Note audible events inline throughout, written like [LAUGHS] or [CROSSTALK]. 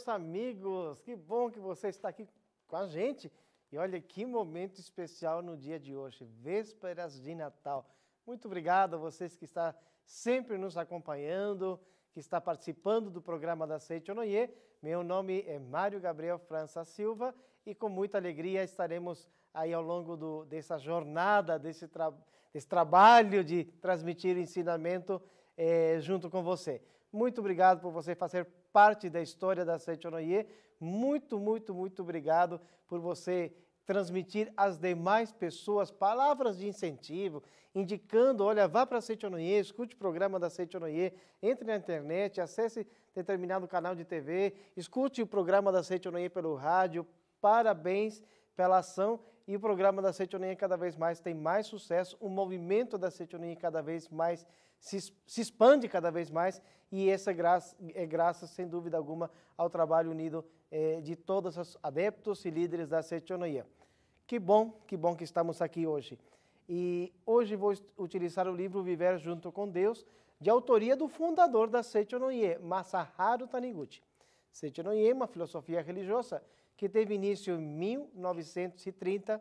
meus amigos, que bom que você está aqui com a gente. E olha que momento especial no dia de hoje, vésperas de Natal. Muito obrigado a vocês que está sempre nos acompanhando, que está participando do programa da Seichonoye. Meu nome é Mário Gabriel França Silva e com muita alegria estaremos aí ao longo do, dessa jornada, desse, tra, desse, trabalho de transmitir ensinamento eh, junto com você. Muito obrigado por você fazer parte da história da Sete Onoye. Muito, muito, muito obrigado por você transmitir às demais pessoas palavras de incentivo, indicando, olha, vá para a Seitonoye, escute o programa da Sete Seitonoye, entre na internet, acesse determinado canal de TV, escute o programa da Sete Seitonoye pelo rádio. Parabéns pela ação e o programa da Setioninha cada vez mais tem mais sucesso, o movimento da Setioninha cada vez mais se, se, expande cada vez mais e essa graça, é graças, sem dúvida alguma, ao trabalho unido é, de todos os adeptos e líderes da Setioninha. Que bom, que bom que estamos aqui hoje. E hoje vou utilizar o livro Viver Junto com Deus, de autoria do fundador da Sechonoye, Masaharu Taniguchi. Sechonoye é uma filosofia religiosa que teve início em 1930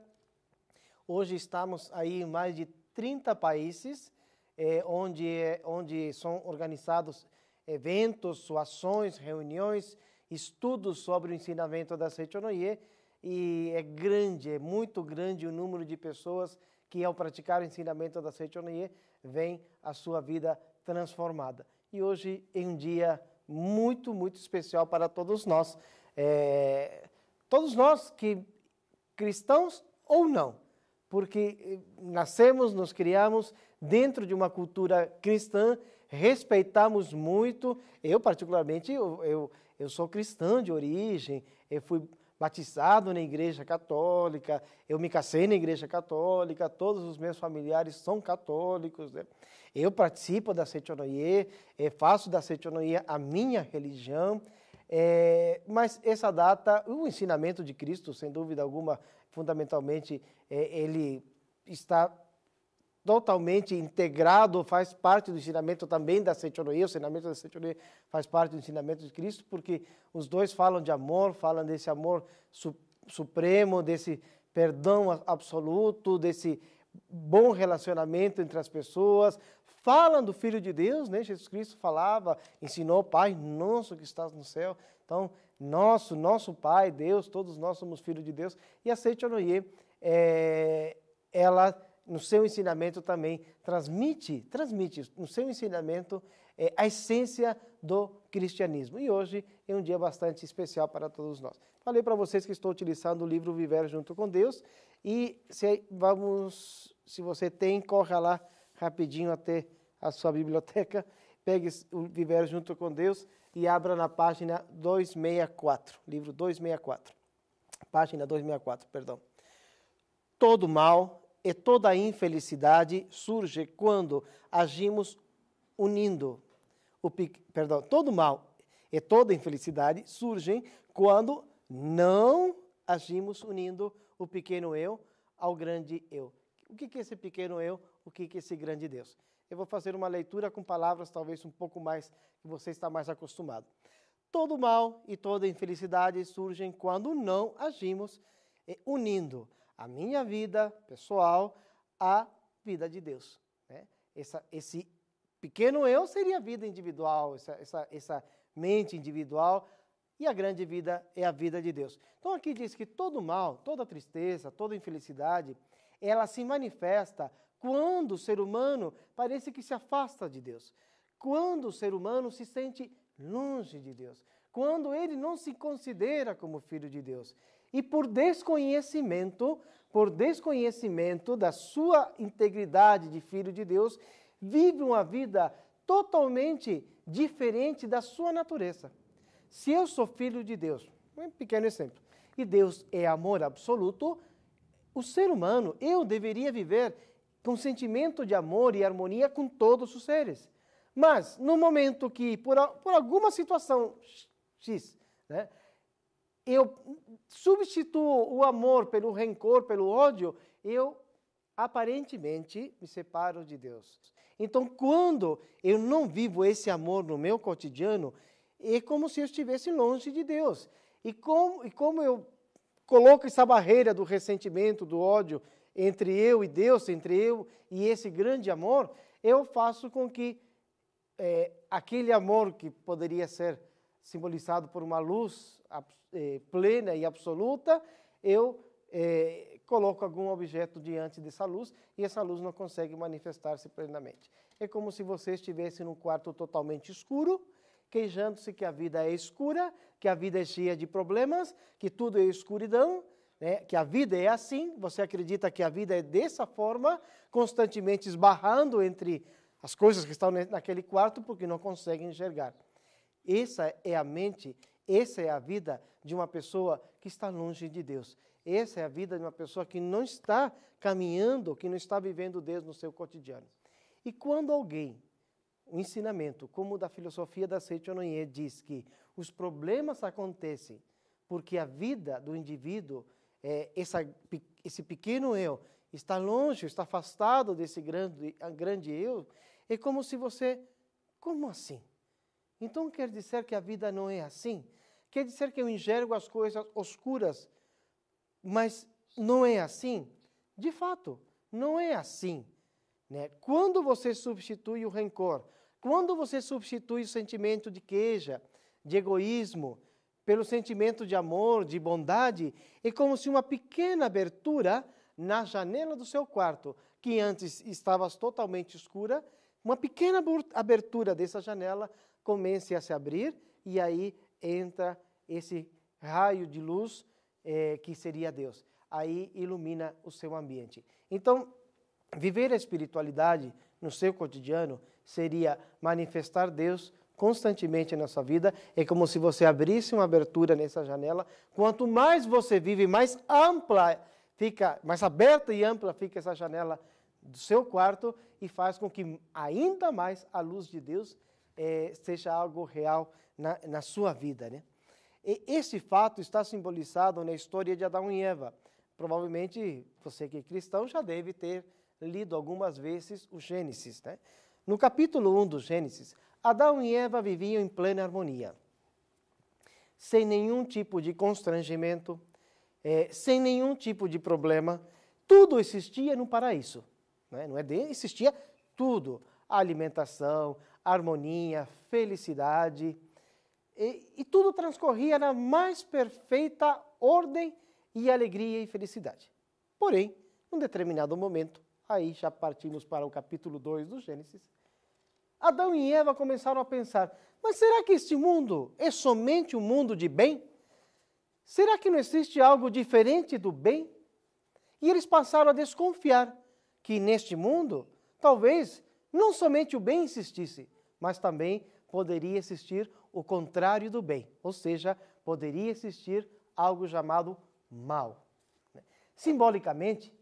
Hoje estamos aí em mais de 30 países é, onde, é, onde são organizados eventos, ações, reuniões, estudos sobre o ensinamento da Seichonoye e é grande, é muito grande o número de pessoas que ao praticar o ensinamento da Seichonoye vem a sua vida transformada. E hoje é um dia muito, muito especial para todos nós. É, todos nós que cristãos ou não, porque eh, nascemos, nos criamos dentro de uma cultura cristã, respeitamos muito. Eu, particularmente, eu, eu, eu sou cristão de origem, eu fui batizado na igreja católica, eu me casei na igreja católica, todos os meus familiares são católicos. Né? Eu participo da Setionoye, eh, faço da Setionoye a minha religião, é, mas essa data, o ensinamento de Cristo, sem dúvida alguma, fundamentalmente é, ele está totalmente integrado, faz parte do ensinamento também da Seichonoia, o ensinamento da Seichonoia faz parte do ensinamento de Cristo, porque os dois falam de amor, falam desse amor su supremo, desse perdão absoluto, desse bom relacionamento entre as pessoas, falam do Filho de Deus, né? Jesus Cristo falava, ensinou, Pai nosso que estás no céu, então, nosso, nosso Pai, Deus, todos nós somos filhos de Deus, e a Seichonoia é, ela no seu ensinamento também transmite, transmite no seu ensinamento é, a essência do cristianismo. E hoje é um dia bastante especial para todos nós. Falei para vocês que estou utilizando o livro Viver junto com Deus e se vamos, se você tem, corra lá rapidinho até a sua biblioteca, [LAUGHS] pegue o Viver junto com Deus e abra na página 264, livro 264. Página 264, perdão. Todo mal e toda infelicidade surge quando agimos unindo. O, perdão, todo mal e toda infelicidade surgem quando não agimos unindo o pequeno eu ao grande eu. O que é esse pequeno eu? O que é esse grande Deus? Eu vou fazer uma leitura com palavras talvez um pouco mais que você está mais acostumado. Todo mal e toda infelicidade surgem quando não agimos eh, unindo a minha vida pessoal à vida de Deus. Né? Essa, esse pequeno eu seria a vida individual, essa, essa, essa mente individual, e a grande vida é a vida de Deus. Então aqui diz que todo mal, toda tristeza, toda infelicidade, ela se manifesta quando o ser humano parece que se afasta de Deus, quando o ser humano se sente longe de Deus, quando ele não se considera como filho de Deus e por desconhecimento, por desconhecimento da sua integridade de filho de Deus, vive uma vida totalmente diferente da sua natureza. Se eu sou filho de Deus, um pequeno exemplo, e Deus é amor absoluto, o ser humano, eu deveria viver com sentimento de amor e harmonia com todos os seres. Mas, no momento que, por, por alguma situação X, né, eu substituo o amor pelo rancor, pelo ódio, eu aparentemente me separo de Deus. Então, quando eu não vivo esse amor no meu cotidiano, é como se eu estivesse longe de Deus. E como, e como eu coloco essa barreira do ressentimento, do ódio entre eu e Deus, entre eu e esse grande amor, eu faço com que é, aquele amor que poderia ser simbolizado por uma luz eh, plena e absoluta, eu eh, coloco algum objeto diante dessa luz e essa luz não consegue manifestar-se plenamente. É como se você estivesse num quarto totalmente escuro, queixando-se que a vida é escura, que a vida é cheia de problemas, que tudo é escuridão, né? que a vida é assim, você acredita que a vida é dessa forma, constantemente esbarrando entre as coisas que estão naquele quarto porque não consegue enxergar. Essa é a mente, essa é a vida de uma pessoa que está longe de Deus. Essa é a vida de uma pessoa que não está caminhando, que não está vivendo Deus no seu cotidiano. E quando alguém, um ensinamento como o da filosofia da Seichonoye diz que os problemas acontecem porque a vida do indivíduo, é, essa, esse pequeno eu, está longe, está afastado desse grande, grande eu, é como se você. Como assim? Então quer dizer que a vida não é assim. Quer dizer que eu enxergo as coisas oscuras, mas não é assim. De fato, não é assim. Né? Quando você substitui o rancor, quando você substitui o sentimento de queixa, de egoísmo, pelo sentimento de amor, de bondade, é como se uma pequena abertura na janela do seu quarto, que antes estava totalmente escura, uma pequena abertura dessa janela comece a se abrir e aí entra esse raio de luz é, que seria Deus. Aí ilumina o seu ambiente. Então, viver a espiritualidade no seu cotidiano seria manifestar Deus constantemente na sua vida. É como se você abrisse uma abertura nessa janela. Quanto mais você vive, mais ampla fica, mais aberta e ampla fica essa janela do seu quarto e faz com que ainda mais a luz de Deus é, seja algo real na, na sua vida. Né? E esse fato está simbolizado na história de Adão e Eva. Provavelmente você que é cristão já deve ter lido algumas vezes o Gênesis. Né? No capítulo 1 do Gênesis, Adão e Eva viviam em plena harmonia, sem nenhum tipo de constrangimento, é, sem nenhum tipo de problema. Tudo existia no paraíso. Né? Não é de, existia tudo: a alimentação, harmonia, felicidade. E, e tudo transcorria na mais perfeita ordem e alegria e felicidade. Porém, num determinado momento, aí já partimos para o capítulo 2 do Gênesis, Adão e Eva começaram a pensar: mas será que este mundo é somente um mundo de bem? Será que não existe algo diferente do bem? E eles passaram a desconfiar que neste mundo, talvez, não somente o bem existisse, mas também poderia existir o contrário do bem, ou seja, poderia existir algo chamado mal. Simbolicamente,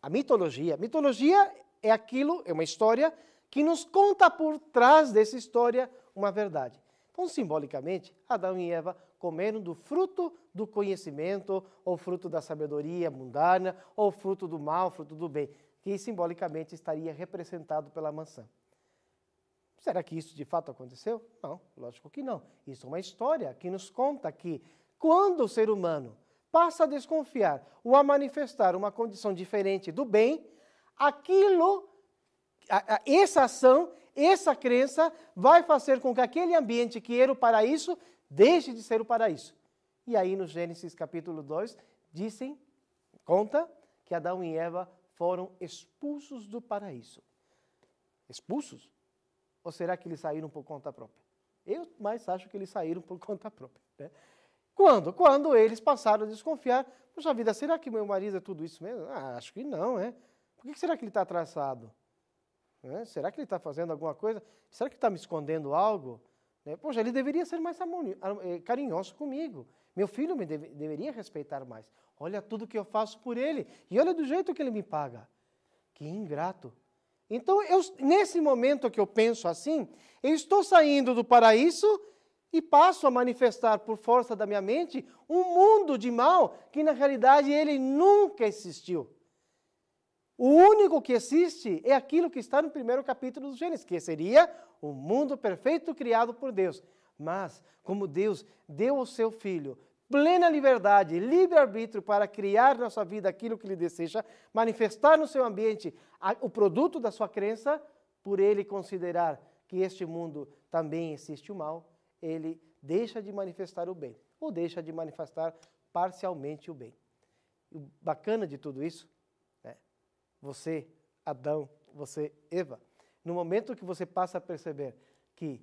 a mitologia, mitologia é aquilo, é uma história que nos conta por trás dessa história uma verdade. Então, simbolicamente, Adão e Eva comeram do fruto do conhecimento, ou fruto da sabedoria mundana, ou fruto do mal, fruto do bem, que simbolicamente estaria representado pela maçã. Será que isso de fato aconteceu? Não, lógico que não. Isso é uma história que nos conta que quando o ser humano passa a desconfiar ou a manifestar uma condição diferente do bem, aquilo, a, a, essa ação, essa crença vai fazer com que aquele ambiente que era o paraíso deixe de ser o paraíso. E aí no Gênesis capítulo 2 dizem, conta que Adão e Eva foram expulsos do paraíso. Expulsos? Ou será que eles saíram por conta própria? Eu mais acho que eles saíram por conta própria. Né? Quando? Quando eles passaram a desconfiar. Puxa vida, será que meu marido é tudo isso mesmo? Ah, acho que não, né? Por que será que ele está atrasado? Né? Será que ele está fazendo alguma coisa? Será que está me escondendo algo? Né? Poxa, ele deveria ser mais ah, eh, carinhoso comigo. Meu filho me deve, deveria respeitar mais. Olha tudo que eu faço por ele. E olha do jeito que ele me paga. Que ingrato. Então, eu, nesse momento que eu penso assim, eu estou saindo do paraíso e passo a manifestar por força da minha mente um mundo de mal que na realidade ele nunca existiu. O único que existe é aquilo que está no primeiro capítulo do Gênesis, que seria o mundo perfeito criado por Deus. Mas, como Deus deu o seu filho plena liberdade, livre-arbítrio para criar na sua vida aquilo que lhe deseja, manifestar no seu ambiente o produto da sua crença, por ele considerar que este mundo também existe o mal, ele deixa de manifestar o bem, ou deixa de manifestar parcialmente o bem. O bacana de tudo isso, né? você, Adão, você, Eva, no momento que você passa a perceber que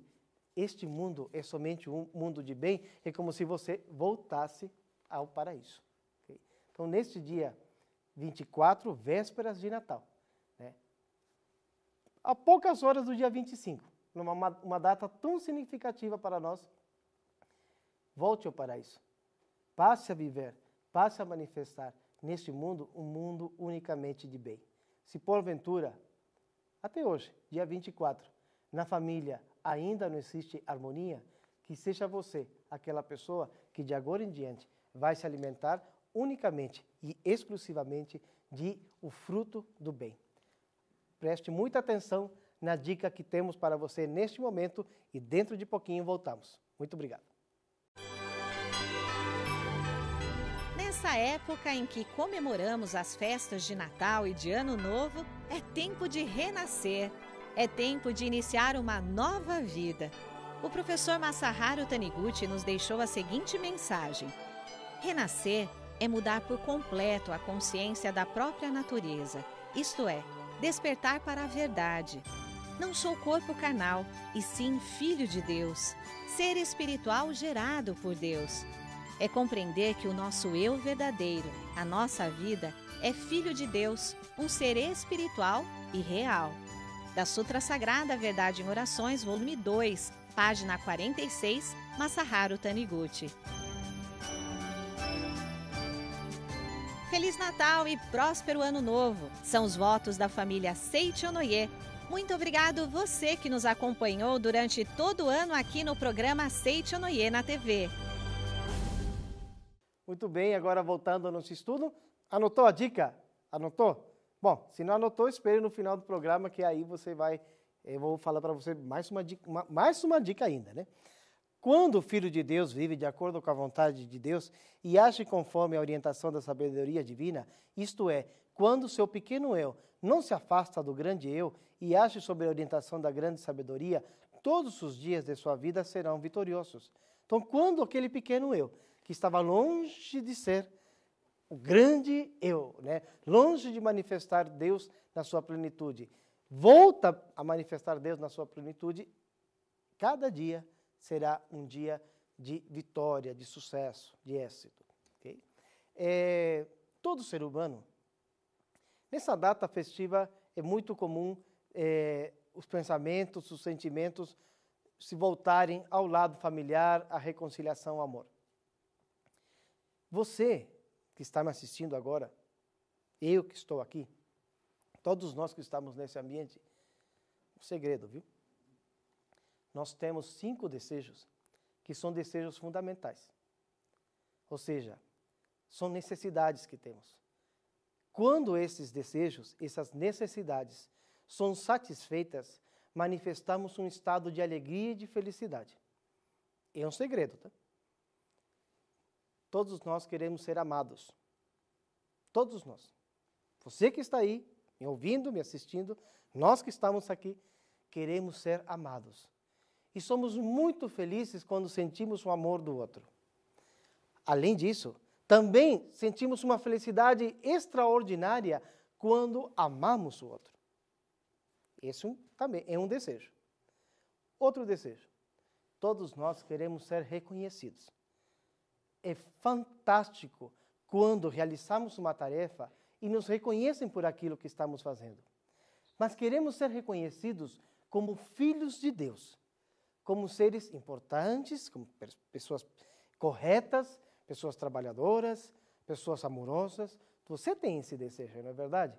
este mundo é somente um mundo de bem, é como se você voltasse ao paraíso. Okay? Então, neste dia 24, vésperas de Natal, né? a poucas horas do dia 25, numa uma data tão significativa para nós, volte ao paraíso. Passe a viver, passe a manifestar neste mundo um mundo unicamente de bem. Se porventura, até hoje, dia 24, na família, ainda não existe harmonia, que seja você aquela pessoa que de agora em diante vai se alimentar unicamente e exclusivamente de o fruto do bem. Preste muita atenção na dica que temos para você neste momento e dentro de pouquinho voltamos. Muito obrigado. Nessa época em que comemoramos as festas de Natal e de Ano Novo, é tempo de renascer é tempo de iniciar uma nova vida. O professor Masaharu Taniguchi nos deixou a seguinte mensagem: Renascer é mudar por completo a consciência da própria natureza, isto é, despertar para a verdade. Não sou corpo carnal, e sim filho de Deus, ser espiritual gerado por Deus. É compreender que o nosso eu verdadeiro, a nossa vida, é filho de Deus, um ser espiritual e real da Sutra Sagrada Verdade em Orações, volume 2, página 46, Masaharu Taniguchi. Feliz Natal e próspero Ano Novo! São os votos da família Seichi Onoye. Muito obrigado você que nos acompanhou durante todo o ano aqui no programa Seichi Onoye na TV. Muito bem, agora voltando ao nosso estudo. Anotou a dica? Anotou? Bom, se não anotou, espere no final do programa que aí você vai. Eu vou falar para você mais uma, dica, uma, mais uma dica ainda, né? Quando o Filho de Deus vive de acordo com a vontade de Deus e age conforme a orientação da sabedoria divina, isto é, quando o seu pequeno eu não se afasta do grande eu e age sob a orientação da grande sabedoria, todos os dias de sua vida serão vitoriosos. Então, quando aquele pequeno eu, que estava longe de ser, o grande eu, né? longe de manifestar Deus na sua plenitude. Volta a manifestar Deus na sua plenitude, cada dia será um dia de vitória, de sucesso, de êxito. Okay? É, todo ser humano, nessa data festiva, é muito comum é, os pensamentos, os sentimentos se voltarem ao lado familiar, à reconciliação, ao amor. Você que está me assistindo agora, eu que estou aqui, todos nós que estamos nesse ambiente, um segredo, viu? Nós temos cinco desejos que são desejos fundamentais. Ou seja, são necessidades que temos. Quando esses desejos, essas necessidades são satisfeitas, manifestamos um estado de alegria e de felicidade. É um segredo, tá? Todos nós queremos ser amados. Todos nós. Você que está aí, me ouvindo, me assistindo, nós que estamos aqui, queremos ser amados. E somos muito felizes quando sentimos o amor do outro. Além disso, também sentimos uma felicidade extraordinária quando amamos o outro. Esse é também é um desejo. Outro desejo. Todos nós queremos ser reconhecidos é fantástico quando realizamos uma tarefa e nos reconhecem por aquilo que estamos fazendo. Mas queremos ser reconhecidos como filhos de Deus, como seres importantes, como pessoas corretas, pessoas trabalhadoras, pessoas amorosas. Você tem esse desejo, não é verdade?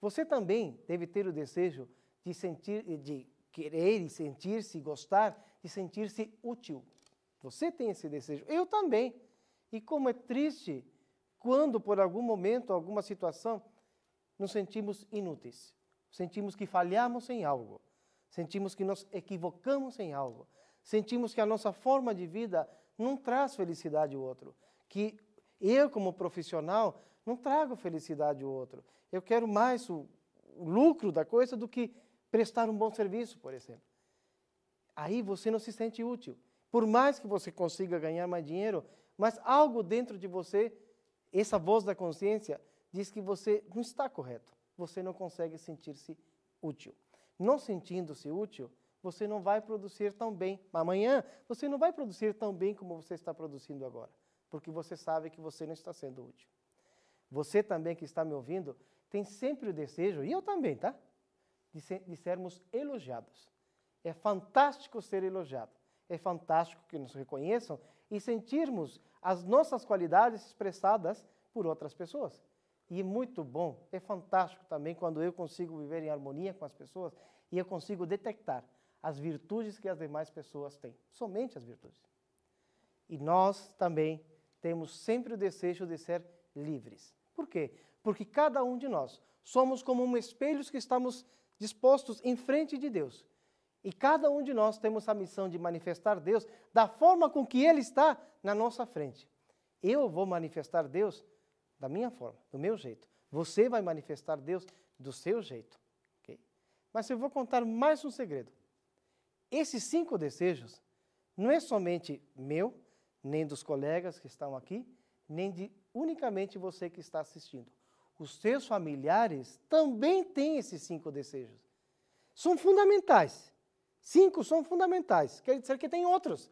Você também deve ter o desejo de sentir, de querer e sentir-se, gostar, de sentir-se útil, você tem esse desejo, eu também. E como é triste quando, por algum momento, alguma situação, nos sentimos inúteis, sentimos que falhamos em algo, sentimos que nos equivocamos em algo, sentimos que a nossa forma de vida não traz felicidade ao outro, que eu, como profissional, não trago felicidade ao outro. Eu quero mais o, o lucro da coisa do que prestar um bom serviço, por exemplo. Aí você não se sente útil. Por mais que você consiga ganhar mais dinheiro, mas algo dentro de você, essa voz da consciência, diz que você não está correto. Você não consegue sentir-se útil. Não sentindo-se útil, você não vai produzir tão bem. Amanhã, você não vai produzir tão bem como você está produzindo agora, porque você sabe que você não está sendo útil. Você também que está me ouvindo, tem sempre o desejo, e eu também, tá? De, ser, de sermos elogiados. É fantástico ser elogiado é fantástico que nos reconheçam e sentirmos as nossas qualidades expressadas por outras pessoas. E é muito bom, é fantástico também quando eu consigo viver em harmonia com as pessoas e eu consigo detectar as virtudes que as demais pessoas têm, somente as virtudes. E nós também temos sempre o desejo de ser livres. Por quê? Porque cada um de nós somos como um espelhos que estamos dispostos em frente de Deus e cada um de nós temos a missão de manifestar Deus da forma com que Ele está na nossa frente. Eu vou manifestar Deus da minha forma, do meu jeito. Você vai manifestar Deus do seu jeito. Okay? Mas eu vou contar mais um segredo. Esses cinco desejos não é somente meu, nem dos colegas que estão aqui, nem de unicamente você que está assistindo. Os seus familiares também têm esses cinco desejos. São fundamentais. Cinco são fundamentais, quer dizer que tem outros.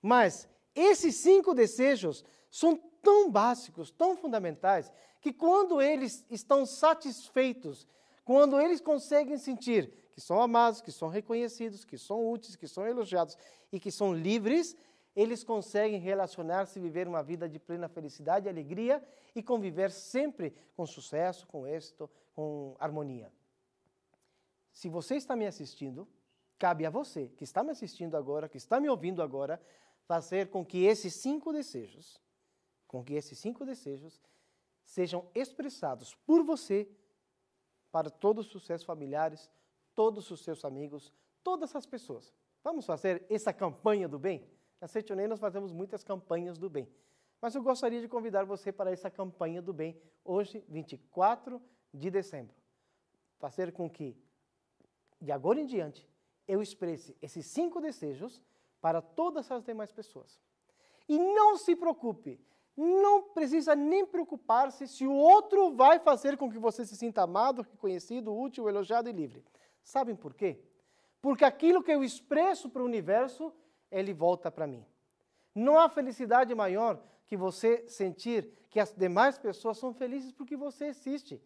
Mas esses cinco desejos são tão básicos, tão fundamentais, que quando eles estão satisfeitos, quando eles conseguem sentir que são amados, que são reconhecidos, que são úteis, que são elogiados e que são livres, eles conseguem relacionar-se, viver uma vida de plena felicidade e alegria e conviver sempre com sucesso, com êxito, com harmonia. Se você está me assistindo cabe a você, que está me assistindo agora, que está me ouvindo agora, fazer com que esses cinco desejos, com que esses cinco desejos sejam expressados por você para todos os seus familiares, todos os seus amigos, todas as pessoas. Vamos fazer essa campanha do bem? Na Setionei nós fazemos muitas campanhas do bem. Mas eu gostaria de convidar você para essa campanha do bem hoje, 24 de dezembro. Fazer com que, de agora em diante, eu expresse esses cinco desejos para todas as demais pessoas. E não se preocupe, não precisa nem preocupar-se se o outro vai fazer com que você se sinta amado, reconhecido, útil, elogiado e livre. Sabem por quê? Porque aquilo que eu expresso para o universo, ele volta para mim. Não há felicidade maior que você sentir que as demais pessoas são felizes porque você existe,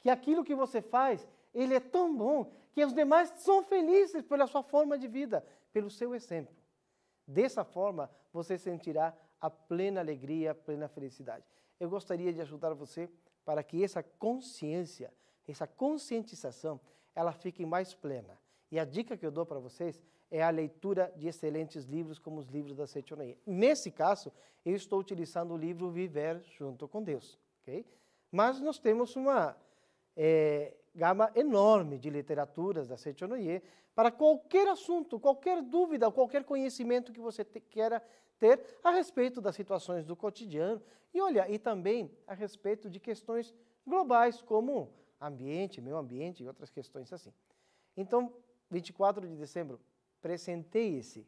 que aquilo que você faz ele é tão bom que os demais são felizes pela sua forma de vida, pelo seu exemplo. Dessa forma, você sentirá a plena alegria, a plena felicidade. Eu gostaria de ajudar você para que essa consciência, essa conscientização, ela fique mais plena. E a dica que eu dou para vocês é a leitura de excelentes livros como os livros da Setioneia. Nesse caso, eu estou utilizando o livro Viver Junto com Deus, ok? Mas nós temos uma é, gama enorme de literaturas da Seichonoye para qualquer assunto, qualquer dúvida, qualquer conhecimento que você te, queira ter a respeito das situações do cotidiano e olha, e também a respeito de questões globais como ambiente, meio ambiente e outras questões assim. Então, 24 de dezembro, presenteie-se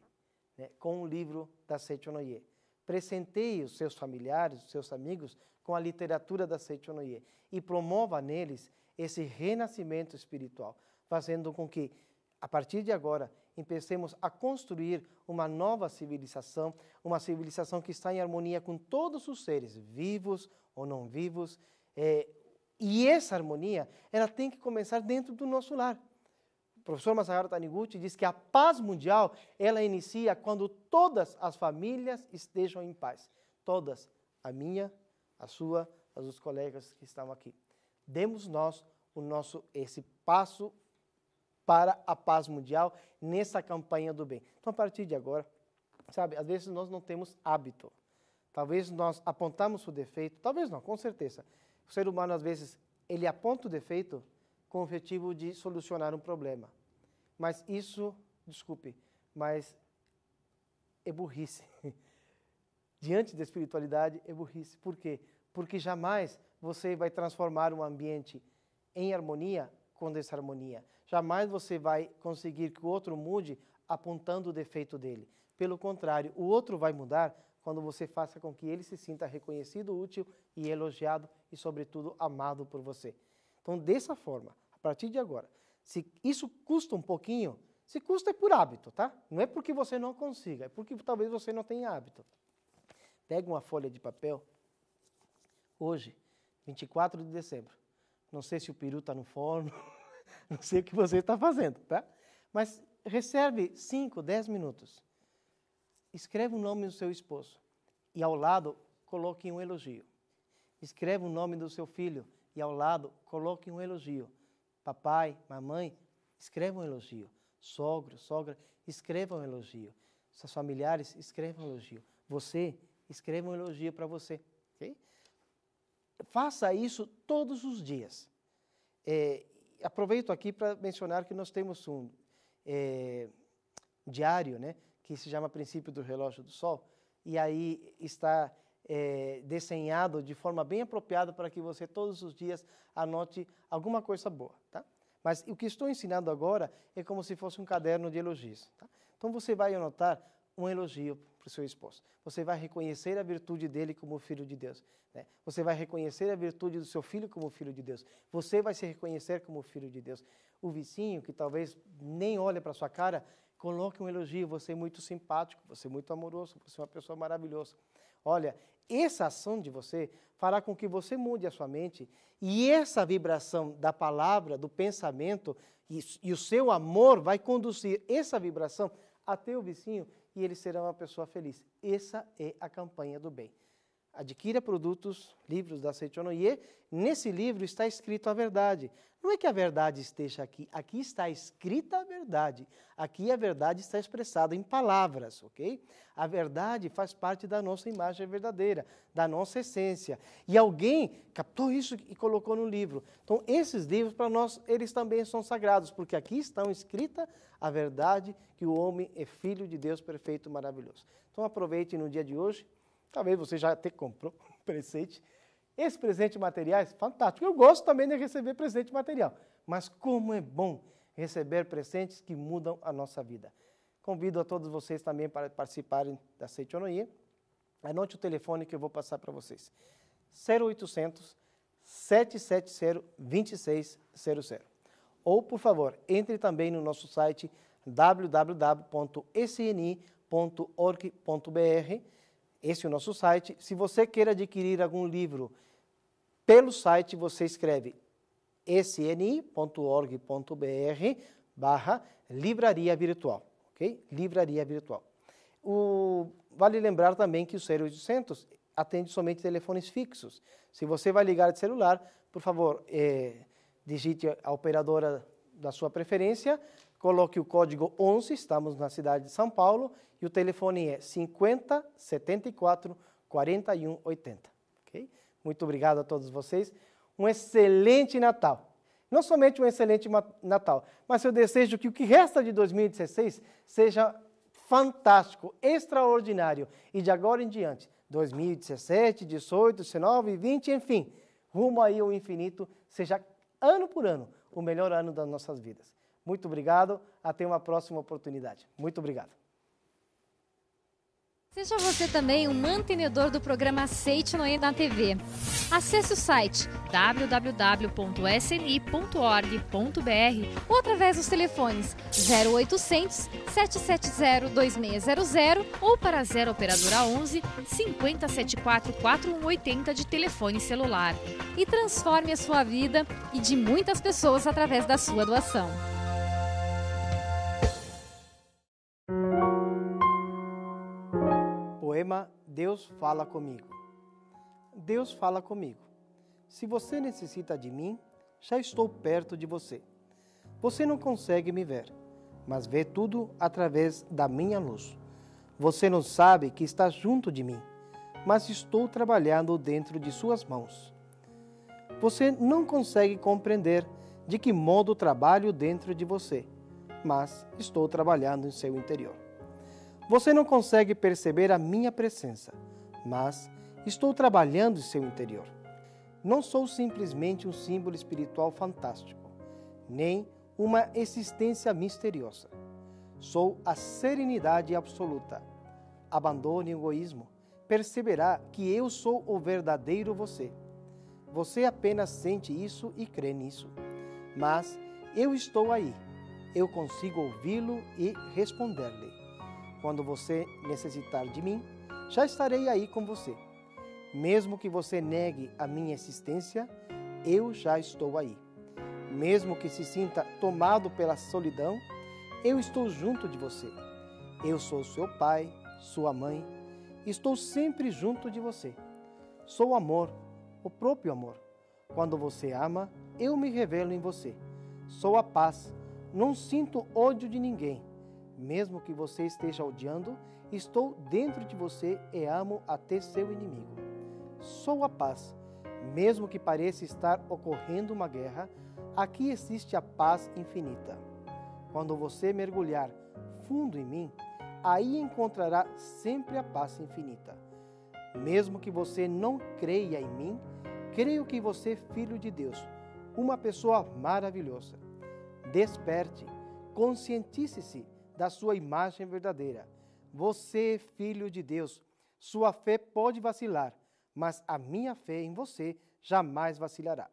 né, com o livro da Seichonoye. Presenteie os seus familiares, os seus amigos, com a literatura da Seichonoye e promova neles esse renascimento espiritual, fazendo com que, a partir de agora, empecemos a construir uma nova civilização, uma civilização que está em harmonia com todos os seres, vivos ou não vivos. É, e essa harmonia, ela tem que começar dentro do nosso lar. O professor Masahiro Taniguchi diz que a paz mundial, ela inicia quando todas as famílias estejam em paz. Todas. A minha, a sua, a dos colegas que estão aqui. Demos nós o nosso esse passo para a paz mundial nessa campanha do bem. Então, a partir de agora, sabe, às vezes nós não temos hábito. Talvez nós apontamos o defeito, talvez não, com certeza. O ser humano, às vezes, ele aponta o defeito com o objetivo de solucionar um problema. Mas isso, desculpe, mas é burrice. [LAUGHS] diante da espiritualidade é burrice. Por quê? Porque jamais você vai transformar um ambiente em harmonia com desarmonia. Jamais você vai conseguir que o outro mude apontando o defeito dele. Pelo contrário, o outro vai mudar quando você faça com que ele se sinta reconhecido, útil e elogiado e, sobretudo, amado por você. Então, dessa forma, a partir de agora, se isso custa um pouquinho, se custa é por hábito, tá? Não é porque você não consiga, é porque talvez você não tenha hábito. Pega uma folha de papel. Hoje, 24 de dezembro. Não sei se o peru está no forno, [LAUGHS] não sei o que você está fazendo, tá? Mas recebe 5, 10 minutos. Escreve o nome do seu esposo e ao lado coloque um elogio. Escreve o nome do seu filho e ao lado coloque um elogio. Papai, mamãe, escreva um elogio. Sogro, sogra, escreva um elogio. Seus familiares, escreva um elogio. Você, escreva um elogio para você. Okay? Faça isso todos os dias. É, aproveito aqui para mencionar que nós temos um é, diário, né, que se chama Princípio do Relógio do Sol, e aí está é, desenhado de forma bem apropriada para que você todos os dias anote alguma coisa boa, tá? Mas o que estou ensinando agora é como se fosse um caderno de elogios. Tá? Então você vai anotar um elogio para o seu esposo. Você vai reconhecer a virtude dele como filho de Deus. Né? Você vai reconhecer a virtude do seu filho como filho de Deus. Você vai se reconhecer como filho de Deus. O vizinho, que talvez nem olha para sua cara, coloque um elogio. Você é muito simpático, você é muito amoroso, você é uma pessoa maravilhosa. Olha, essa ação de você fará com que você mude a sua mente e essa vibração da palavra, do pensamento e, e o seu amor vai conduzir essa vibração até o vizinho e ele será uma pessoa feliz. Essa é a campanha do bem adquira produtos, livros da Seichonoye, nesse livro está escrito a verdade. Não é que a verdade esteja aqui, aqui está escrita a verdade. Aqui a verdade está expressada em palavras, ok? A verdade faz parte da nossa imagem verdadeira, da nossa essência. E alguém captou isso e colocou no livro. Então, esses livros, para nós, eles também são sagrados, porque aqui estão escrita a verdade que o homem é filho de Deus perfeito, maravilhoso. Então, aproveite no dia de hoje Talvez você já até comprou um presente. Esse presente de materiais, fantástico. Eu gosto também de receber presente de material. Mas como é bom receber presentes que mudam a nossa vida. Convido a todos vocês também para participarem da Seitonoia. Anote o telefone que eu vou passar para vocês. 0800 770 2600. Ou, por favor, entre também no nosso site www.sni.org.br esse é o nosso site. Se você queira adquirir algum livro pelo site, você escreve sni.org.br barra livraria virtual, ok? Livraria virtual. O, vale lembrar também que o 0800 atende somente telefones fixos. Se você vai ligar de celular, por favor, eh, digite a operadora da sua preferência, coloque o código 11, estamos na cidade de São Paulo, e o telefone é 50 74 41 80. Okay? Muito obrigado a todos vocês. Um excelente Natal. Não somente um excelente Natal, mas eu desejo que o que resta de 2016 seja fantástico, extraordinário. E de agora em diante, 2017, 18, 19, 20, enfim, rumo aí ao infinito, seja ano por ano o melhor ano das nossas vidas. Muito obrigado, até uma próxima oportunidade. Muito obrigado. Seja você também um mantenedor do programa Aceite Noé na TV. Acesse o site www.sni.org.br ou através dos telefones 0800 770 2600 ou para 0 operadora 11 5074 4180 de telefone celular. E transforme a sua vida e de muitas pessoas através da sua doação. Deus fala comigo. Deus fala comigo. Se você necessita de mim, já estou perto de você. Você não consegue me ver, mas vê tudo através da minha luz. Você não sabe que está junto de mim, mas estou trabalhando dentro de suas mãos. Você não consegue compreender de que modo trabalho dentro de você, mas estou trabalhando em seu interior. Você não consegue perceber a minha presença, mas estou trabalhando em seu interior. Não sou simplesmente um símbolo espiritual fantástico, nem uma existência misteriosa. Sou a serenidade absoluta. Abandone o egoísmo. Perceberá que eu sou o verdadeiro você. Você apenas sente isso e crê nisso. Mas eu estou aí. Eu consigo ouvi-lo e responder-lhe. Quando você necessitar de mim, já estarei aí com você. Mesmo que você negue a minha existência, eu já estou aí. Mesmo que se sinta tomado pela solidão, eu estou junto de você. Eu sou seu pai, sua mãe, estou sempre junto de você. Sou o amor, o próprio amor. Quando você ama, eu me revelo em você. Sou a paz, não sinto ódio de ninguém mesmo que você esteja odiando, estou dentro de você e amo até seu inimigo. Sou a paz. Mesmo que pareça estar ocorrendo uma guerra, aqui existe a paz infinita. Quando você mergulhar fundo em mim, aí encontrará sempre a paz infinita. Mesmo que você não creia em mim, creio que você é filho de Deus, uma pessoa maravilhosa. Desperte, conscientize-se da sua imagem verdadeira. Você, filho de Deus, sua fé pode vacilar, mas a minha fé em você jamais vacilará.